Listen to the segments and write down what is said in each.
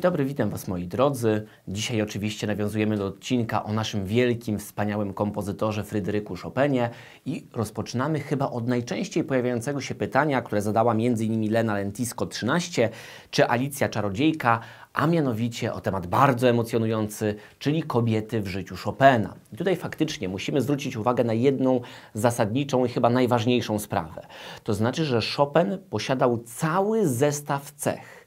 Dzień dobry, witam Was moi drodzy. Dzisiaj oczywiście nawiązujemy do odcinka o naszym wielkim, wspaniałym kompozytorze Fryderyku Chopinie i rozpoczynamy chyba od najczęściej pojawiającego się pytania, które zadała m.in. Lena Lentisko 13 czy Alicja Czarodziejka, a mianowicie o temat bardzo emocjonujący, czyli kobiety w życiu Chopina. I tutaj faktycznie musimy zwrócić uwagę na jedną zasadniczą i chyba najważniejszą sprawę. To znaczy, że Chopin posiadał cały zestaw cech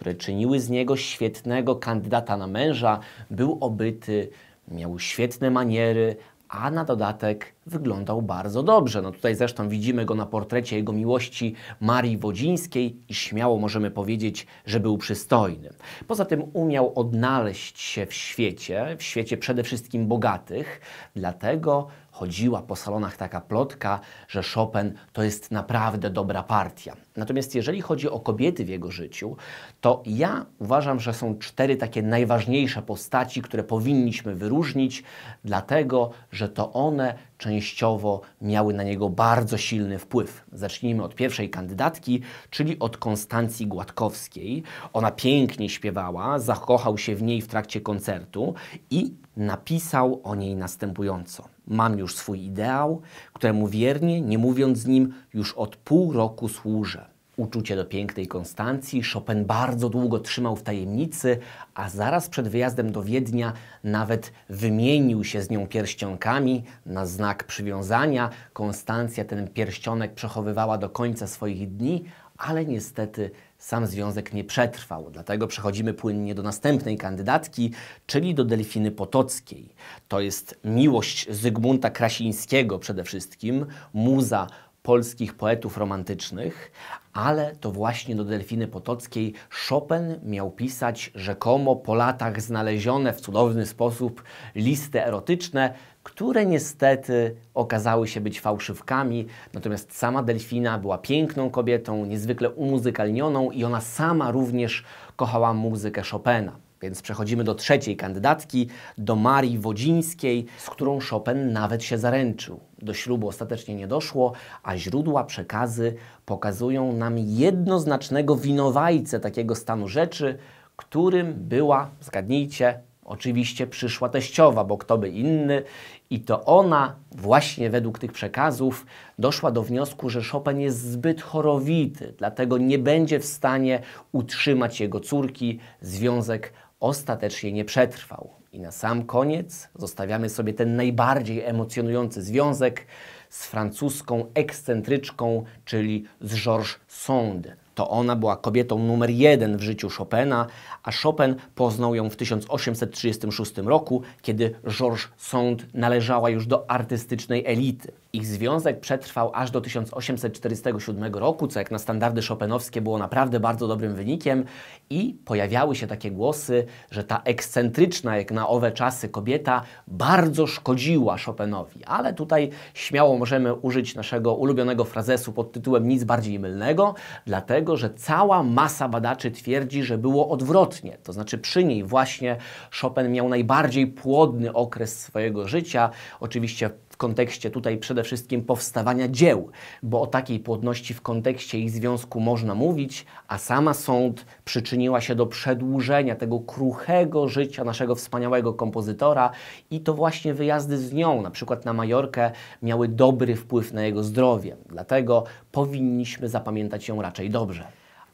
które czyniły z niego świetnego kandydata na męża, był obyty, miał świetne maniery, a na dodatek wyglądał bardzo dobrze. No tutaj zresztą widzimy go na portrecie jego miłości Marii Wodzińskiej i śmiało możemy powiedzieć, że był przystojny. Poza tym umiał odnaleźć się w świecie, w świecie przede wszystkim bogatych, dlatego chodziła po salonach taka plotka, że Chopin to jest naprawdę dobra partia. Natomiast jeżeli chodzi o kobiety w jego życiu, to ja uważam, że są cztery takie najważniejsze postaci, które powinniśmy wyróżnić, dlatego że to one częściowo miały na niego bardzo silny wpływ. Zacznijmy od pierwszej kandydatki, czyli od Konstancji Gładkowskiej. Ona pięknie śpiewała, zakochał się w niej w trakcie koncertu i napisał o niej następująco. Mam już swój ideał, któremu wiernie, nie mówiąc z nim, już od pół roku służę. Uczucie do pięknej Konstancji Chopin bardzo długo trzymał w tajemnicy, a zaraz przed wyjazdem do Wiednia nawet wymienił się z nią pierścionkami na znak przywiązania. Konstancja ten pierścionek przechowywała do końca swoich dni, ale niestety sam związek nie przetrwał. Dlatego przechodzimy płynnie do następnej kandydatki, czyli do Delfiny Potockiej. To jest miłość Zygmunta Krasińskiego przede wszystkim, muza polskich poetów romantycznych, ale to właśnie do Delfiny Potockiej Chopin miał pisać rzekomo po latach znalezione w cudowny sposób listy erotyczne, które niestety okazały się być fałszywkami, natomiast sama Delfina była piękną kobietą, niezwykle umuzykalnioną i ona sama również kochała muzykę Chopina. Więc przechodzimy do trzeciej kandydatki, do Marii Wodzińskiej, z którą Chopin nawet się zaręczył. Do ślubu ostatecznie nie doszło, a źródła, przekazy pokazują nam jednoznacznego winowajcę takiego stanu rzeczy, którym była, zgadnijcie, oczywiście przyszła teściowa, bo kto by inny. I to ona właśnie według tych przekazów doszła do wniosku, że Chopin jest zbyt chorowity, dlatego nie będzie w stanie utrzymać jego córki. Związek ostatecznie nie przetrwał. I na sam koniec zostawiamy sobie ten najbardziej emocjonujący związek z francuską ekscentryczką, czyli z Georges Sand. To ona była kobietą numer jeden w życiu Chopina, a Chopin poznał ją w 1836 roku, kiedy Georges Sand należała już do artystycznej elity. Ich związek przetrwał aż do 1847 roku, co jak na standardy szopenowskie było naprawdę bardzo dobrym wynikiem i pojawiały się takie głosy, że ta ekscentryczna, jak na owe czasy kobieta bardzo szkodziła Chopinowi. Ale tutaj śmiało możemy użyć naszego ulubionego frazesu pod tytułem nic bardziej mylnego, dlatego że cała masa badaczy twierdzi, że było odwrotnie. To znaczy przy niej właśnie Chopin miał najbardziej płodny okres swojego życia. Oczywiście kontekście tutaj przede wszystkim powstawania dzieł, bo o takiej płodności w kontekście ich związku można mówić, a sama sąd przyczyniła się do przedłużenia tego kruchego życia naszego wspaniałego kompozytora i to właśnie wyjazdy z nią, na przykład na Majorkę, miały dobry wpływ na jego zdrowie. Dlatego powinniśmy zapamiętać ją raczej dobrze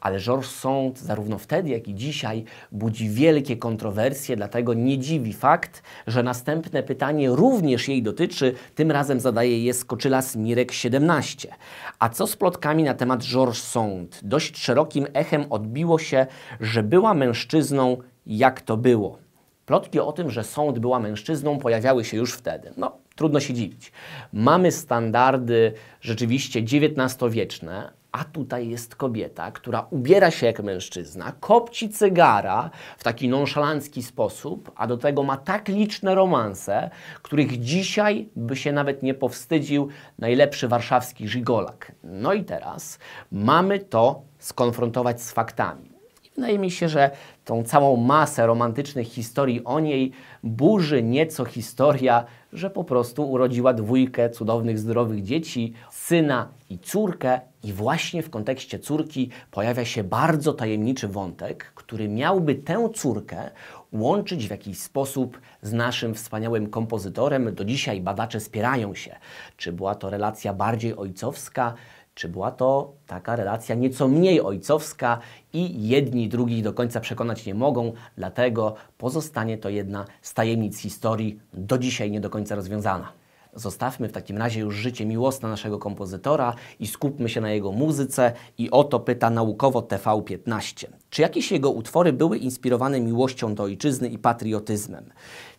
ale Georges Sand zarówno wtedy, jak i dzisiaj budzi wielkie kontrowersje, dlatego nie dziwi fakt, że następne pytanie również jej dotyczy, tym razem zadaje je Skoczylas Mirek 17. A co z plotkami na temat Georges Sand? Dość szerokim echem odbiło się, że była mężczyzną, jak to było. Plotki o tym, że sąd była mężczyzną, pojawiały się już wtedy. No, trudno się dziwić. Mamy standardy rzeczywiście XIX-wieczne, a tutaj jest kobieta, która ubiera się jak mężczyzna, kopci cygara w taki nonszalancki sposób, a do tego ma tak liczne romanse, których dzisiaj by się nawet nie powstydził najlepszy warszawski żigolak. No i teraz mamy to skonfrontować z faktami. Wydaje mi się, że tą całą masę romantycznych historii o niej burzy nieco historia, że po prostu urodziła dwójkę cudownych, zdrowych dzieci, syna i córkę. I właśnie w kontekście córki pojawia się bardzo tajemniczy wątek, który miałby tę córkę łączyć w jakiś sposób z naszym wspaniałym kompozytorem. Do dzisiaj badacze spierają się, czy była to relacja bardziej ojcowska, czy była to taka relacja nieco mniej ojcowska i jedni drugich do końca przekonać nie mogą, dlatego pozostanie to jedna z tajemnic historii do dzisiaj nie do końca rozwiązana. Zostawmy w takim razie już życie miłosne naszego kompozytora i skupmy się na jego muzyce i o to pyta naukowo TV15. Czy jakieś jego utwory były inspirowane miłością do ojczyzny i patriotyzmem?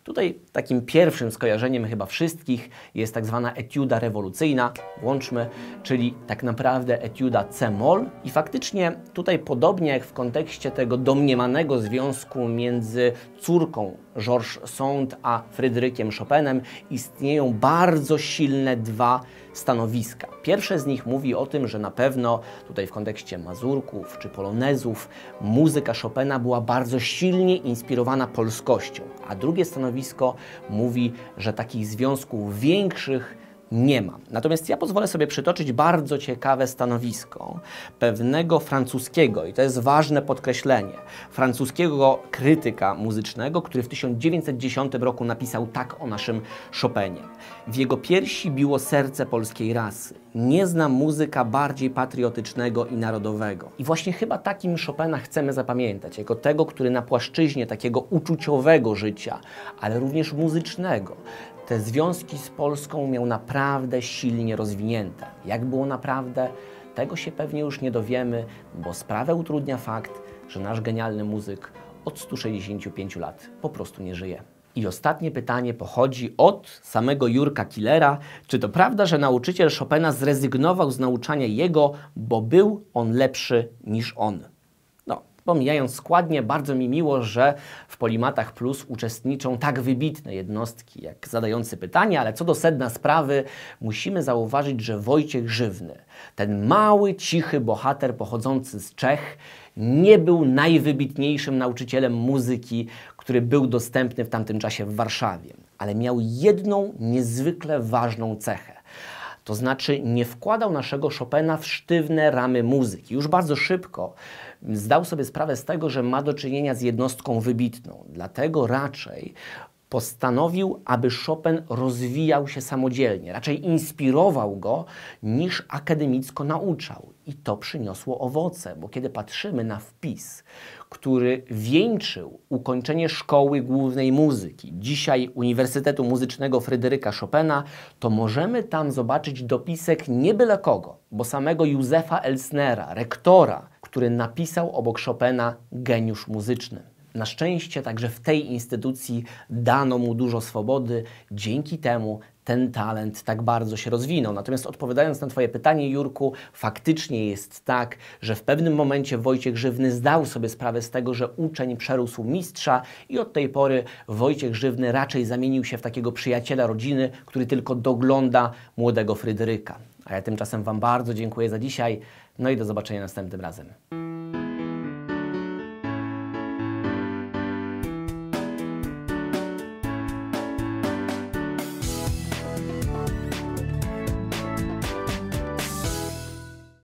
Tutaj takim pierwszym skojarzeniem chyba wszystkich jest tak zwana etiuda rewolucyjna, włączmy, czyli tak naprawdę etiuda c-moll i faktycznie tutaj podobnie jak w kontekście tego domniemanego związku między córką Georges Sand a Fryderykiem Chopinem istnieją bardzo silne dwa stanowiska. Pierwsze z nich mówi o tym, że na pewno tutaj w kontekście mazurków czy polonezów muzyka Chopina była bardzo silnie inspirowana polskością, a drugie stanowisko mówi, że takich związków większych nie ma. Natomiast ja pozwolę sobie przytoczyć bardzo ciekawe stanowisko pewnego francuskiego, i to jest ważne podkreślenie, francuskiego krytyka muzycznego, który w 1910 roku napisał tak o naszym Chopinie. W jego piersi biło serce polskiej rasy. Nie znam muzyka bardziej patriotycznego i narodowego. I właśnie chyba takim Chopina chcemy zapamiętać, jako tego, który na płaszczyźnie takiego uczuciowego życia, ale również muzycznego, te związki z Polską miał naprawdę silnie rozwinięte. Jak było naprawdę, tego się pewnie już nie dowiemy, bo sprawę utrudnia fakt, że nasz genialny muzyk od 165 lat po prostu nie żyje. I ostatnie pytanie pochodzi od samego Jurka Killera. Czy to prawda, że nauczyciel Chopina zrezygnował z nauczania jego, bo był on lepszy niż on? Pomijając składnie, bardzo mi miło, że w Polimatach Plus uczestniczą tak wybitne jednostki jak zadający pytania, ale co do sedna sprawy, musimy zauważyć, że Wojciech Żywny, ten mały, cichy bohater pochodzący z Czech, nie był najwybitniejszym nauczycielem muzyki, który był dostępny w tamtym czasie w Warszawie, ale miał jedną niezwykle ważną cechę. To znaczy nie wkładał naszego Chopina w sztywne ramy muzyki. Już bardzo szybko zdał sobie sprawę z tego, że ma do czynienia z jednostką wybitną. Dlatego raczej postanowił, aby Chopin rozwijał się samodzielnie, raczej inspirował go niż akademicko nauczał. I to przyniosło owoce, bo kiedy patrzymy na wpis, który wieńczył ukończenie szkoły głównej muzyki, dzisiaj Uniwersytetu Muzycznego Fryderyka Chopina, to możemy tam zobaczyć dopisek nie byle kogo, bo samego Józefa Elsnera, rektora, który napisał obok Chopina geniusz muzyczny. Na szczęście także w tej instytucji dano mu dużo swobody, dzięki temu ten talent tak bardzo się rozwinął. Natomiast odpowiadając na Twoje pytanie, Jurku, faktycznie jest tak, że w pewnym momencie Wojciech Żywny zdał sobie sprawę z tego, że uczeń przerósł mistrza i od tej pory Wojciech Żywny raczej zamienił się w takiego przyjaciela rodziny, który tylko dogląda młodego Fryderyka. A ja tymczasem Wam bardzo dziękuję za dzisiaj, no i do zobaczenia następnym razem.